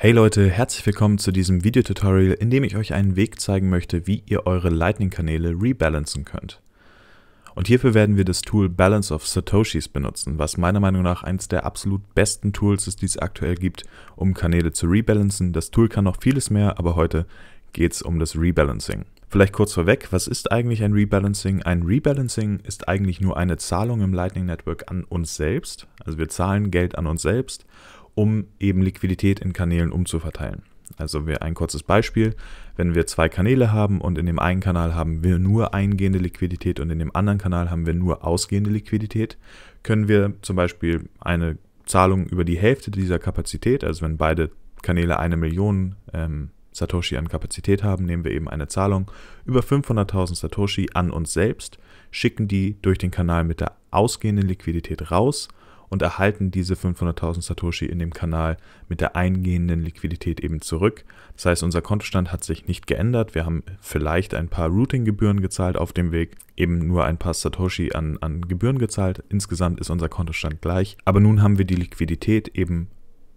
Hey Leute, herzlich willkommen zu diesem Videotutorial, in dem ich euch einen Weg zeigen möchte, wie ihr eure Lightning-Kanäle rebalancen könnt. Und hierfür werden wir das Tool Balance of Satoshis benutzen, was meiner Meinung nach eines der absolut besten Tools ist, die es aktuell gibt, um Kanäle zu rebalancen. Das Tool kann noch vieles mehr, aber heute geht es um das Rebalancing. Vielleicht kurz vorweg, was ist eigentlich ein Rebalancing? Ein Rebalancing ist eigentlich nur eine Zahlung im Lightning Network an uns selbst. Also wir zahlen Geld an uns selbst um eben Liquidität in Kanälen umzuverteilen. Also wir ein kurzes Beispiel, wenn wir zwei Kanäle haben und in dem einen Kanal haben wir nur eingehende Liquidität und in dem anderen Kanal haben wir nur ausgehende Liquidität, können wir zum Beispiel eine Zahlung über die Hälfte dieser Kapazität, also wenn beide Kanäle eine Million ähm, Satoshi an Kapazität haben, nehmen wir eben eine Zahlung über 500.000 Satoshi an uns selbst, schicken die durch den Kanal mit der ausgehenden Liquidität raus und erhalten diese 500.000 Satoshi in dem Kanal mit der eingehenden Liquidität eben zurück. Das heißt, unser Kontostand hat sich nicht geändert. Wir haben vielleicht ein paar Routing-Gebühren gezahlt auf dem Weg, eben nur ein paar Satoshi an, an Gebühren gezahlt. Insgesamt ist unser Kontostand gleich. Aber nun haben wir die Liquidität eben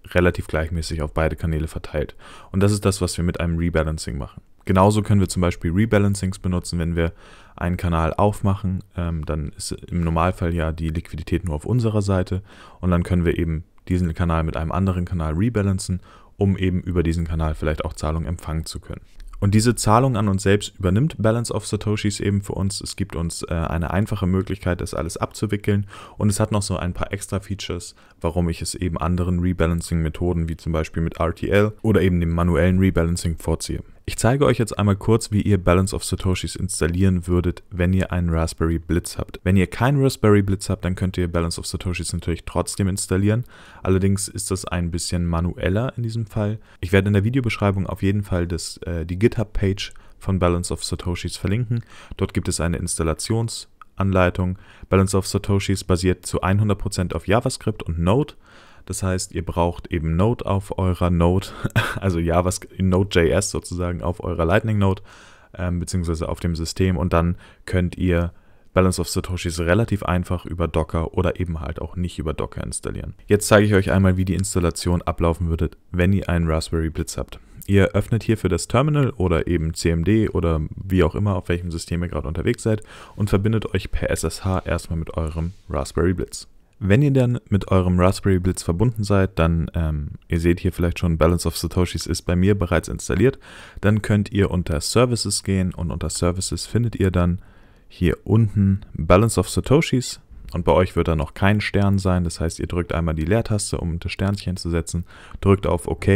relativ gleichmäßig auf beide Kanäle verteilt. Und das ist das, was wir mit einem Rebalancing machen. Genauso können wir zum Beispiel Rebalancings benutzen, wenn wir einen Kanal aufmachen, ähm, dann ist im Normalfall ja die Liquidität nur auf unserer Seite und dann können wir eben diesen Kanal mit einem anderen Kanal rebalancen, um eben über diesen Kanal vielleicht auch Zahlungen empfangen zu können. Und diese Zahlung an uns selbst übernimmt Balance of Satoshis eben für uns. Es gibt uns äh, eine einfache Möglichkeit, das alles abzuwickeln. Und es hat noch so ein paar extra Features, warum ich es eben anderen Rebalancing-Methoden wie zum Beispiel mit RTL oder eben dem manuellen Rebalancing vorziehe. Ich zeige euch jetzt einmal kurz, wie ihr Balance of Satoshis installieren würdet, wenn ihr einen Raspberry Blitz habt. Wenn ihr keinen Raspberry Blitz habt, dann könnt ihr Balance of Satoshis natürlich trotzdem installieren. Allerdings ist das ein bisschen manueller in diesem Fall. Ich werde in der Videobeschreibung auf jeden Fall das, äh, die GitHub-Page von Balance of Satoshis verlinken. Dort gibt es eine Installationsanleitung. Balance of Satoshis basiert zu 100% auf JavaScript und Node. Das heißt, ihr braucht eben Node auf eurer Node, also JavaScript, Node.js sozusagen auf eurer Lightning Node, ähm, beziehungsweise auf dem System und dann könnt ihr Balance of Satoshis relativ einfach über Docker oder eben halt auch nicht über Docker installieren. Jetzt zeige ich euch einmal, wie die Installation ablaufen würde, wenn ihr einen Raspberry Blitz habt. Ihr öffnet hierfür das Terminal oder eben CMD oder wie auch immer, auf welchem System ihr gerade unterwegs seid und verbindet euch per SSH erstmal mit eurem Raspberry Blitz. Wenn ihr dann mit eurem Raspberry Blitz verbunden seid, dann, ähm, ihr seht hier vielleicht schon, Balance of Satoshis ist bei mir bereits installiert, dann könnt ihr unter Services gehen und unter Services findet ihr dann hier unten Balance of Satoshis und bei euch wird da noch kein Stern sein, das heißt ihr drückt einmal die Leertaste, um das Sternchen zu setzen, drückt auf OK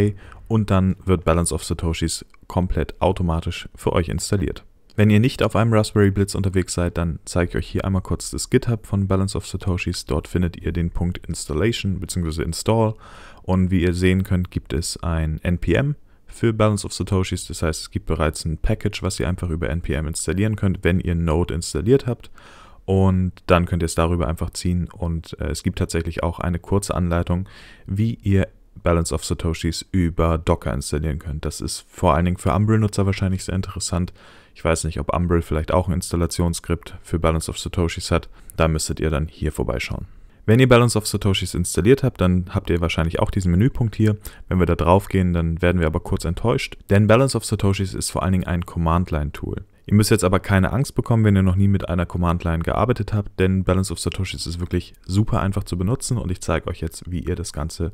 und dann wird Balance of Satoshis komplett automatisch für euch installiert. Wenn ihr nicht auf einem Raspberry Blitz unterwegs seid, dann zeige ich euch hier einmal kurz das GitHub von Balance of Satoshis. Dort findet ihr den Punkt Installation bzw. Install. Und wie ihr sehen könnt, gibt es ein NPM für Balance of Satoshis. Das heißt, es gibt bereits ein Package, was ihr einfach über NPM installieren könnt, wenn ihr Node installiert habt. Und dann könnt ihr es darüber einfach ziehen. Und äh, es gibt tatsächlich auch eine kurze Anleitung, wie ihr Balance of Satoshis über Docker installieren könnt. Das ist vor allen Dingen für Umbrel-Nutzer wahrscheinlich sehr interessant. Ich weiß nicht, ob Umbrel vielleicht auch ein Installationsskript für Balance of Satoshis hat. Da müsstet ihr dann hier vorbeischauen. Wenn ihr Balance of Satoshis installiert habt, dann habt ihr wahrscheinlich auch diesen Menüpunkt hier. Wenn wir da drauf gehen, dann werden wir aber kurz enttäuscht, denn Balance of Satoshis ist vor allen Dingen ein Command-Line-Tool. Ihr müsst jetzt aber keine Angst bekommen, wenn ihr noch nie mit einer Command-Line gearbeitet habt, denn Balance of Satoshis ist wirklich super einfach zu benutzen und ich zeige euch jetzt, wie ihr das Ganze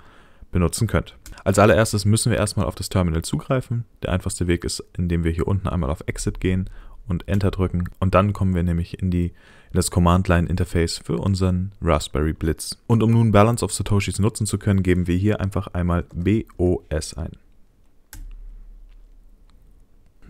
benutzen könnt. Als allererstes müssen wir erstmal auf das Terminal zugreifen. Der einfachste Weg ist, indem wir hier unten einmal auf Exit gehen und Enter drücken und dann kommen wir nämlich in, die, in das Command-Line-Interface für unseren Raspberry Blitz. Und um nun Balance of Satoshis nutzen zu können, geben wir hier einfach einmal BOS ein.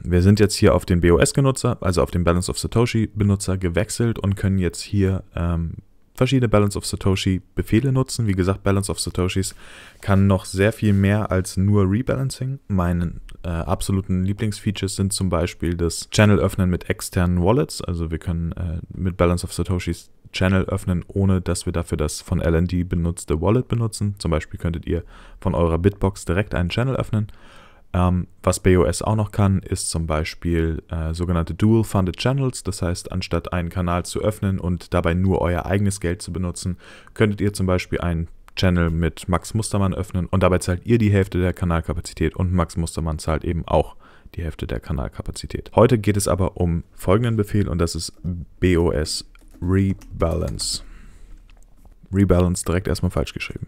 Wir sind jetzt hier auf den BOS-Benutzer, also auf den Balance of Satoshi-Benutzer gewechselt und können jetzt hier ähm, verschiedene Balance of Satoshi Befehle nutzen. Wie gesagt, Balance of Satoshis kann noch sehr viel mehr als nur Rebalancing. Meine äh, absoluten Lieblingsfeatures sind zum Beispiel das Channel öffnen mit externen Wallets. Also wir können äh, mit Balance of Satoshis Channel öffnen, ohne dass wir dafür das von LND benutzte Wallet benutzen. Zum Beispiel könntet ihr von eurer Bitbox direkt einen Channel öffnen ähm, was BOS auch noch kann, ist zum Beispiel äh, sogenannte Dual Funded Channels. Das heißt, anstatt einen Kanal zu öffnen und dabei nur euer eigenes Geld zu benutzen, könntet ihr zum Beispiel einen Channel mit Max Mustermann öffnen und dabei zahlt ihr die Hälfte der Kanalkapazität und Max Mustermann zahlt eben auch die Hälfte der Kanalkapazität. Heute geht es aber um folgenden Befehl und das ist BOS Rebalance. Rebalance direkt erstmal falsch geschrieben.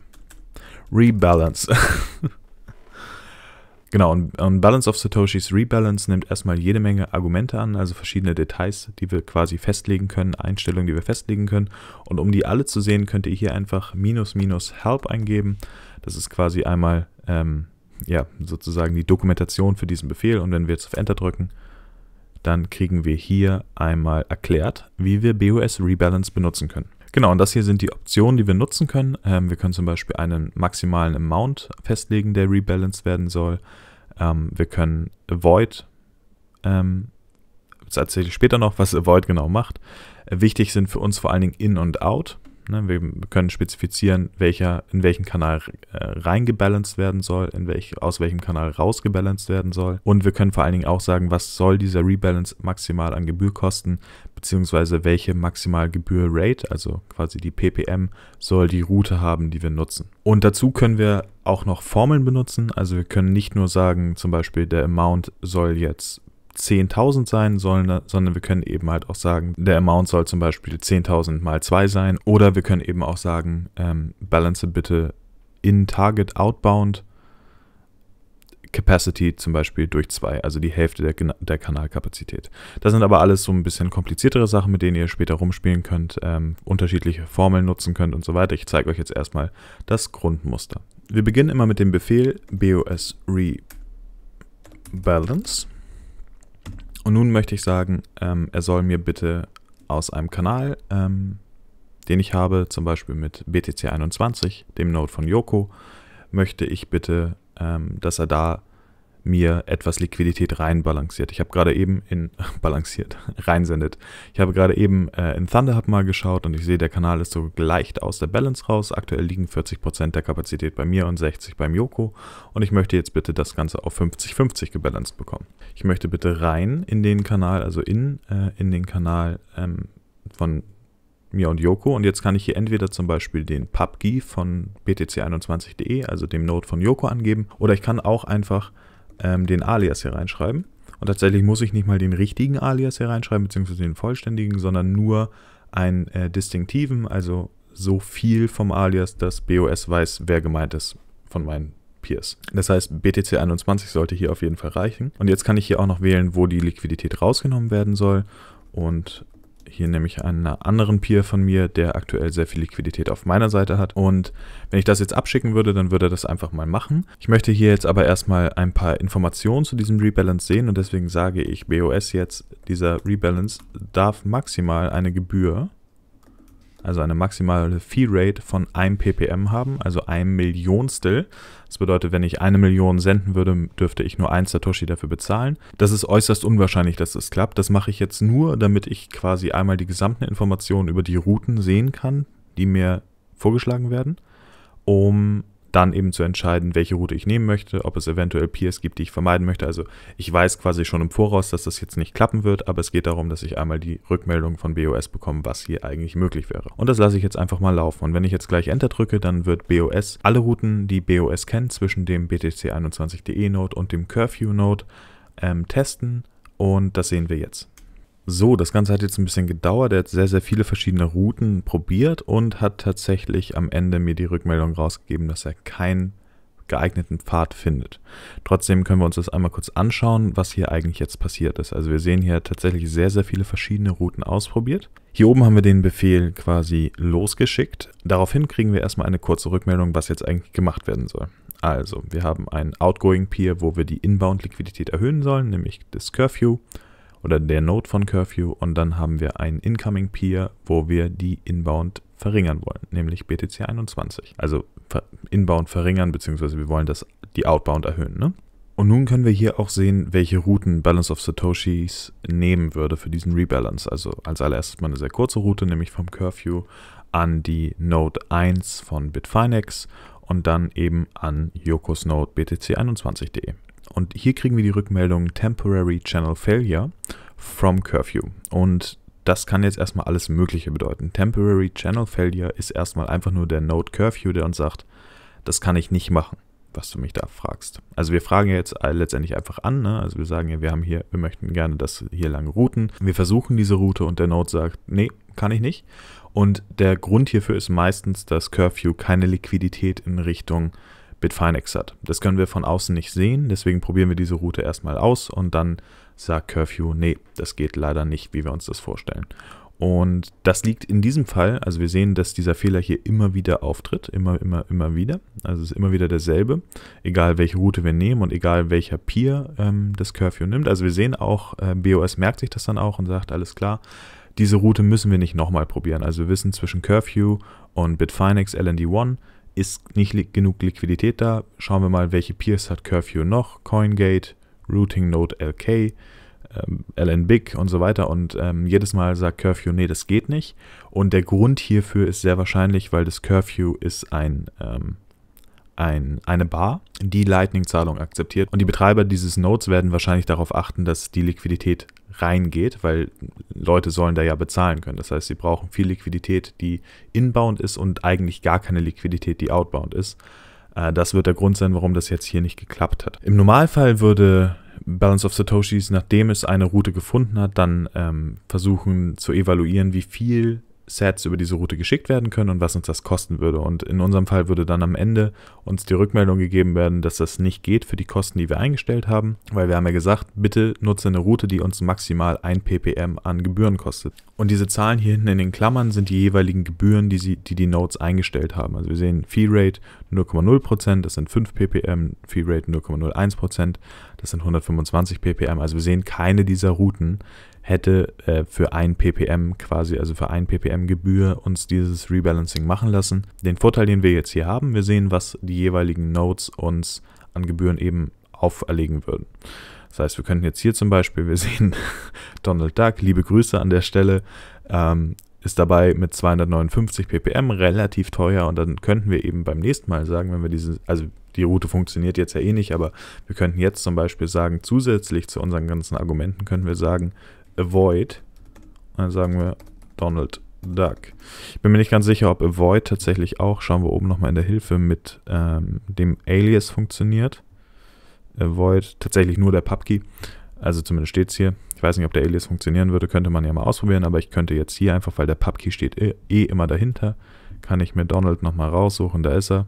Rebalance. Genau, und, und Balance of Satoshis Rebalance nimmt erstmal jede Menge Argumente an, also verschiedene Details, die wir quasi festlegen können, Einstellungen, die wir festlegen können. Und um die alle zu sehen, könnt ihr hier einfach minus minus help eingeben. Das ist quasi einmal ähm, ja, sozusagen die Dokumentation für diesen Befehl. Und wenn wir jetzt auf Enter drücken, dann kriegen wir hier einmal erklärt, wie wir BOS Rebalance benutzen können. Genau, und das hier sind die Optionen, die wir nutzen können. Ähm, wir können zum Beispiel einen maximalen Amount festlegen, der rebalanced werden soll. Ähm, wir können Avoid, ähm, das erzähle ich später noch, was Avoid genau macht. wichtig sind für uns vor allen Dingen In und Out. Ne? Wir können spezifizieren, welcher, in welchen Kanal äh, reingebalanced werden soll, in welch, aus welchem Kanal rausgebalanced werden soll. Und wir können vor allen Dingen auch sagen, was soll dieser Rebalance maximal an Gebühr kosten, beziehungsweise welche maximal Gebühr Rate, also quasi die PPM, soll die Route haben, die wir nutzen. Und dazu können wir auch noch Formeln benutzen. Also wir können nicht nur sagen, zum Beispiel der Amount soll jetzt 10.000 sein, sollen, sondern wir können eben halt auch sagen, der Amount soll zum Beispiel 10.000 mal 2 sein. Oder wir können eben auch sagen, ähm, balance bitte in Target Outbound Capacity zum Beispiel durch 2, also die Hälfte der, der, Kanalkapazität. Das sind aber alles so ein bisschen kompliziertere Sachen, mit denen ihr später rumspielen könnt, ähm, unterschiedliche Formeln nutzen könnt und so weiter. Ich zeige euch jetzt erstmal das Grundmuster. Wir beginnen immer mit dem Befehl BOS Rebalance. Und nun möchte ich sagen, ähm, er soll mir bitte aus einem Kanal, ähm, den ich habe, zum Beispiel mit BTC21, dem Node von Yoko, möchte ich bitte, ähm, dass er da mir etwas Liquidität reinbalanciert. Ich habe gerade eben in balanciert reinsendet. Ich habe gerade eben äh, in Thunderhub mal geschaut und ich sehe, der Kanal ist so leicht aus der Balance raus. Aktuell liegen 40% der Kapazität bei mir und 60 beim Yoko und ich möchte jetzt bitte das Ganze auf 50-50 gebalanced bekommen. Ich möchte bitte rein in den Kanal, also in, äh, in den Kanal ähm, von mir und Yoko. Und jetzt kann ich hier entweder zum Beispiel den PubG von btc21.de, also dem Node von Yoko angeben, oder ich kann auch einfach ähm, den Alias hier reinschreiben. Und tatsächlich muss ich nicht mal den richtigen Alias hier reinschreiben, beziehungsweise den vollständigen, sondern nur einen äh, distinktiven, also so viel vom Alias, dass BOS weiß, wer gemeint ist von meinen Peers. Das heißt, BTC21 sollte hier auf jeden Fall reichen. Und jetzt kann ich hier auch noch wählen, wo die Liquidität rausgenommen werden soll. Und hier nämlich einen anderen Peer von mir, der aktuell sehr viel Liquidität auf meiner Seite hat. Und wenn ich das jetzt abschicken würde, dann würde er das einfach mal machen. Ich möchte hier jetzt aber erstmal ein paar Informationen zu diesem Rebalance sehen und deswegen sage ich BOS jetzt, dieser Rebalance darf maximal eine Gebühr also eine maximale Fee Rate von 1 ppm haben, also 1 Millionstel. Das bedeutet, wenn ich eine Million senden würde, dürfte ich nur 1 Satoshi dafür bezahlen. Das ist äußerst unwahrscheinlich, dass das klappt. Das mache ich jetzt nur, damit ich quasi einmal die gesamten Informationen über die Routen sehen kann, die mir vorgeschlagen werden, um dann eben zu entscheiden, welche Route ich nehmen möchte, ob es eventuell Peers gibt, die ich vermeiden möchte. Also ich weiß quasi schon im Voraus, dass das jetzt nicht klappen wird, aber es geht darum, dass ich einmal die Rückmeldung von BOS bekomme, was hier eigentlich möglich wäre. Und das lasse ich jetzt einfach mal laufen. Und wenn ich jetzt gleich Enter drücke, dann wird BOS alle Routen, die BOS kennt, zwischen dem BTC21.de Node und dem Curfew Node ähm, testen. Und das sehen wir jetzt. So, das Ganze hat jetzt ein bisschen gedauert. Er hat sehr, sehr viele verschiedene Routen probiert und hat tatsächlich am Ende mir die Rückmeldung rausgegeben, dass er keinen geeigneten Pfad findet. Trotzdem können wir uns das einmal kurz anschauen, was hier eigentlich jetzt passiert ist. Also wir sehen hier tatsächlich sehr, sehr viele verschiedene Routen ausprobiert. Hier oben haben wir den Befehl quasi losgeschickt. Daraufhin kriegen wir erstmal eine kurze Rückmeldung, was jetzt eigentlich gemacht werden soll. Also, wir haben einen Outgoing Peer, wo wir die Inbound-Liquidität erhöhen sollen, nämlich das Curfew oder der Node von Curfew und dann haben wir einen Incoming Peer, wo wir die Inbound verringern wollen, nämlich BTC 21. Also Inbound verringern, beziehungsweise wir wollen das, die Outbound erhöhen. Ne? Und nun können wir hier auch sehen, welche Routen Balance of Satoshis nehmen würde für diesen Rebalance. Also als allererstes mal eine sehr kurze Route, nämlich vom Curfew an die Node 1 von Bitfinex und dann eben an Yokos Node btc21.de. Und hier kriegen wir die Rückmeldung Temporary Channel Failure from Curfew. Und das kann jetzt erstmal alles Mögliche bedeuten. Temporary Channel Failure ist erstmal einfach nur der Node Curfew, der uns sagt, das kann ich nicht machen, was du mich da fragst. Also wir fragen jetzt letztendlich einfach an, ne? also wir sagen ja, wir haben hier, wir möchten gerne, dass hier lang routen. Wir versuchen diese Route und der Node sagt, nee, kann ich nicht. Und der Grund hierfür ist meistens, dass Curfew keine Liquidität in Richtung Bitfinex hat. Das können wir von außen nicht sehen, deswegen probieren wir diese Route erstmal aus und dann sagt Curfew, nee, das geht leider nicht, wie wir uns das vorstellen. Und das liegt in diesem Fall, also wir sehen, dass dieser Fehler hier immer wieder auftritt, immer, immer, immer wieder. Also es ist immer wieder derselbe, egal welche Route wir nehmen und egal welcher Peer ähm, das Curfew nimmt. Also wir sehen auch, äh, BOS merkt sich das dann auch und sagt, alles klar, diese Route müssen wir nicht nochmal probieren. Also wir wissen zwischen Curfew und Bitfinex LND1 ist nicht li genug Liquidität da. Schauen wir mal, welche Peers hat Curfew noch. Coingate, Routing Node LK, ähm, LNBig und so weiter. Und ähm, jedes Mal sagt Curfew, nee, das geht nicht. Und der Grund hierfür ist sehr wahrscheinlich, weil das Curfew ist ein ähm, ein, eine Bar, die Lightning-Zahlung akzeptiert. Und die Betreiber dieses Nodes werden wahrscheinlich darauf achten, dass die Liquidität reingeht, weil Leute sollen da ja bezahlen können. Das heißt, sie brauchen viel Liquidität, die inbound ist und eigentlich gar keine Liquidität, die outbound ist. Äh, das wird der Grund sein, warum das jetzt hier nicht geklappt hat. Im Normalfall würde Balance of Satoshis, nachdem es eine Route gefunden hat, dann ähm, versuchen zu evaluieren, wie viel Sets über diese Route geschickt werden können und was uns das kosten würde. Und in unserem Fall würde dann am Ende uns die Rückmeldung gegeben werden, dass das nicht geht für die Kosten, die wir eingestellt haben, weil wir haben ja gesagt, bitte nutze eine Route, die uns maximal 1 ppm an Gebühren kostet. Und diese Zahlen hier hinten in den Klammern sind die jeweiligen Gebühren, die, sie, die die Nodes eingestellt haben. Also wir sehen Fee Rate 0,0%, das sind 5 ppm, Fee Rate 0,01%, das sind 125 ppm. Also wir sehen keine dieser Routen hätte äh, für ein ppm quasi, also für ein ppm Gebühr uns dieses Rebalancing machen lassen. Den Vorteil, den wir jetzt hier haben, wir sehen, was die jeweiligen Nodes uns an Gebühren eben auferlegen würden. Das heißt, wir könnten jetzt hier zum Beispiel, wir sehen Donald Duck, liebe Grüße an der Stelle, ähm, ist dabei mit 259 ppm relativ teuer und dann könnten wir eben beim nächsten Mal sagen, wenn wir diese, also die Route funktioniert jetzt ja eh nicht, aber wir könnten jetzt zum Beispiel sagen, zusätzlich zu unseren ganzen Argumenten könnten wir sagen, avoid. Und dann sagen wir Donald Duck. Ich bin mir nicht ganz sicher, ob avoid tatsächlich auch, schauen wir oben nochmal in der Hilfe, mit ähm, dem Alias funktioniert. Avoid, tatsächlich nur der Pubkey. Also zumindest steht es hier. Ich weiß nicht, ob der Alias funktionieren würde, könnte man ja mal ausprobieren, aber ich könnte jetzt hier einfach, weil der Pubkey steht eh, eh immer dahinter, kann ich mir Donald nochmal raussuchen, da ist er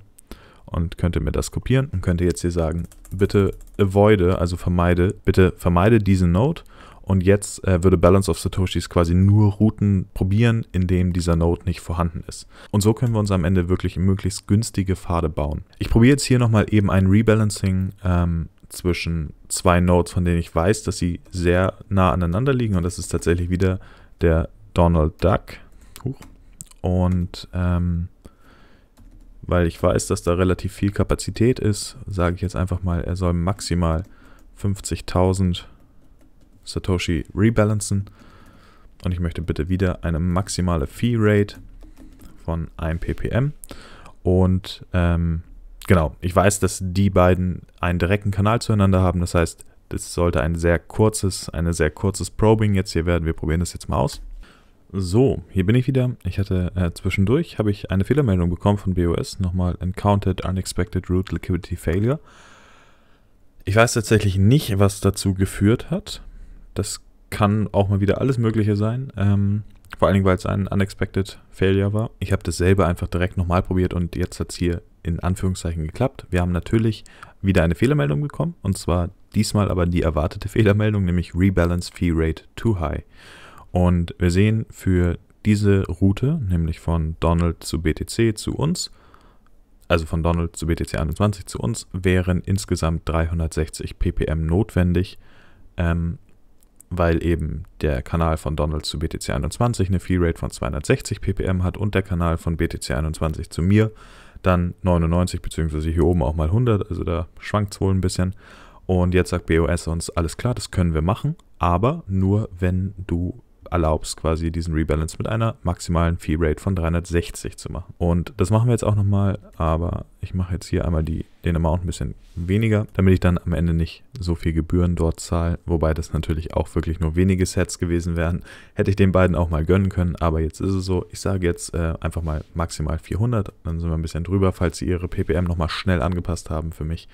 und könnte mir das kopieren und könnte jetzt hier sagen, bitte avoide, also vermeide, bitte vermeide diesen Node und jetzt äh, würde Balance of Satoshis quasi nur Routen probieren, in denen dieser Node nicht vorhanden ist. Und so können wir uns am Ende wirklich möglichst günstige Pfade bauen. Ich probiere jetzt hier nochmal eben ein Rebalancing ähm, zwischen zwei Nodes, von denen ich weiß, dass sie sehr nah aneinander liegen. Und das ist tatsächlich wieder der Donald Duck. Huch. Und ähm, weil ich weiß, dass da relativ viel Kapazität ist, sage ich jetzt einfach mal, er soll maximal 50.000 Satoshi rebalancen. Und ich möchte bitte wieder eine maximale Fee Rate von 1 ppm. Und ähm, genau, ich weiß, dass die beiden einen direkten Kanal zueinander haben. Das heißt, das sollte ein sehr kurzes, eine sehr kurzes Probing jetzt hier werden. Wir probieren das jetzt mal aus. So, hier bin ich wieder. Ich hatte äh, zwischendurch habe ich eine Fehlermeldung bekommen von BOS. Nochmal Encountered Unexpected Root Liquidity Failure. Ich weiß tatsächlich nicht, was dazu geführt hat. Das kann auch mal wieder alles Mögliche sein. Ähm, vor allen Dingen, weil es ein unexpected Failure war. Ich habe dasselbe einfach direkt nochmal probiert und jetzt hat es hier in Anführungszeichen geklappt. Wir haben natürlich wieder eine Fehlermeldung bekommen und zwar diesmal aber die erwartete Fehlermeldung, nämlich Rebalance Fee Rate Too High. Und wir sehen für diese Route, nämlich von Donald zu BTC zu uns, also von Donald zu BTC 21 zu uns, wären insgesamt 360 ppm notwendig. Ähm, weil eben der Kanal von Donald zu BTC21 eine Fee-Rate von 260 ppm hat und der Kanal von BTC21 zu mir dann 99 beziehungsweise hier oben auch mal 100, also da schwankt es wohl ein bisschen. Und jetzt sagt BOS uns, alles klar, das können wir machen, aber nur wenn du erlaubst, quasi diesen Rebalance mit einer maximalen Fee Rate von 360 zu machen. Und das machen wir jetzt auch nochmal, aber ich mache jetzt hier einmal die, den Amount ein bisschen weniger, damit ich dann am Ende nicht so viel Gebühren dort zahle, wobei das natürlich auch wirklich nur wenige Sets gewesen wären. Hätte ich den beiden auch mal gönnen können, aber jetzt ist es so, ich sage jetzt äh, einfach mal maximal 400, dann sind wir ein bisschen drüber, falls sie ihre PPM nochmal schnell angepasst haben für mich.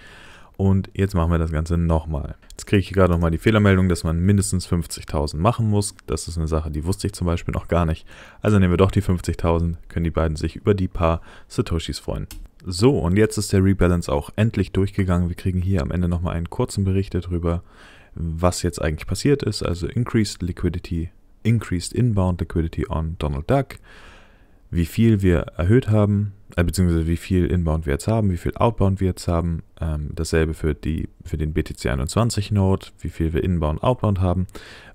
Und jetzt machen wir das Ganze nochmal. Jetzt kriege ich hier gerade nochmal die Fehlermeldung, dass man mindestens 50.000 machen muss. Das ist eine Sache, die wusste ich zum Beispiel noch gar nicht. Also nehmen wir doch die 50.000, können die beiden sich über die paar Satoshis freuen. So, und jetzt ist der Rebalance auch endlich durchgegangen. Wir kriegen hier am Ende nochmal einen kurzen Bericht darüber, was jetzt eigentlich passiert ist. Also Increased Liquidity, Increased Inbound Liquidity on Donald Duck, wie viel wir erhöht haben, äh, beziehungsweise wie viel Inbound wir jetzt haben, wie viel Outbound wir jetzt haben. Ähm, dasselbe für, die, für den BTC21-Node, wie viel wir Inbound, und Outbound haben,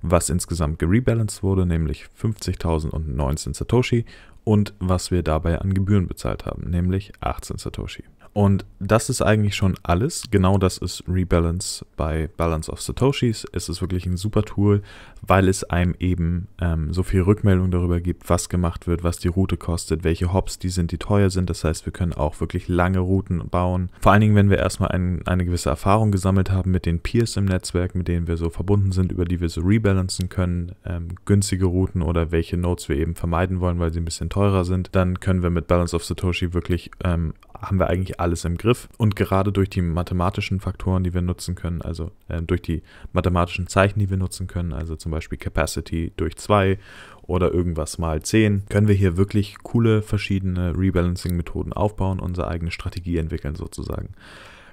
was insgesamt gerebalanced wurde, nämlich 50.019 Satoshi und was wir dabei an Gebühren bezahlt haben, nämlich 18 Satoshi. Und das ist eigentlich schon alles. Genau das ist Rebalance bei Balance of Satoshis. Es ist wirklich ein super Tool, weil es einem eben ähm, so viel Rückmeldung darüber gibt, was gemacht wird, was die Route kostet, welche Hops die sind, die teuer sind. Das heißt, wir können auch wirklich lange Routen bauen. Vor allen Dingen, wenn wir erstmal ein, eine gewisse Erfahrung gesammelt haben mit den Peers im Netzwerk, mit denen wir so verbunden sind, über die wir so rebalancen können, ähm, günstige Routen oder welche Nodes wir eben vermeiden wollen, weil sie ein bisschen teurer sind, dann können wir mit Balance of Satoshi wirklich ähm, haben wir eigentlich alles im Griff. Und gerade durch die mathematischen Faktoren, die wir nutzen können, also äh, durch die mathematischen Zeichen, die wir nutzen können, also zum Beispiel Capacity durch 2 oder irgendwas mal 10, können wir hier wirklich coole verschiedene Rebalancing-Methoden aufbauen, unsere eigene Strategie entwickeln sozusagen.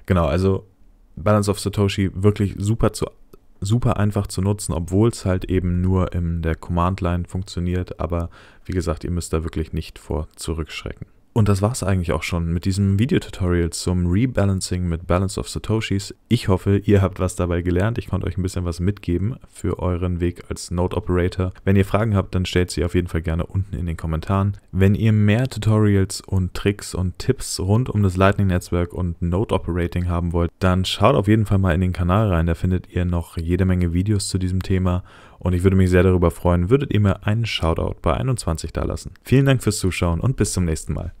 Genau, also Balance of Satoshi wirklich super zu super einfach zu nutzen, obwohl es halt eben nur in der Command-Line funktioniert. Aber wie gesagt, ihr müsst da wirklich nicht vor zurückschrecken. Und das war's eigentlich auch schon mit diesem Videotutorial zum Rebalancing mit Balance of Satoshis. Ich hoffe, ihr habt was dabei gelernt. Ich konnte euch ein bisschen was mitgeben für euren Weg als Node Operator. Wenn ihr Fragen habt, dann stellt sie auf jeden Fall gerne unten in den Kommentaren. Wenn ihr mehr Tutorials und Tricks und Tipps rund um das Lightning Netzwerk und Node Operating haben wollt, dann schaut auf jeden Fall mal in den Kanal rein. Da findet ihr noch jede Menge Videos zu diesem Thema. Und ich würde mich sehr darüber freuen, würdet ihr mir einen Shoutout bei 21 da lassen. Vielen Dank fürs Zuschauen und bis zum nächsten Mal.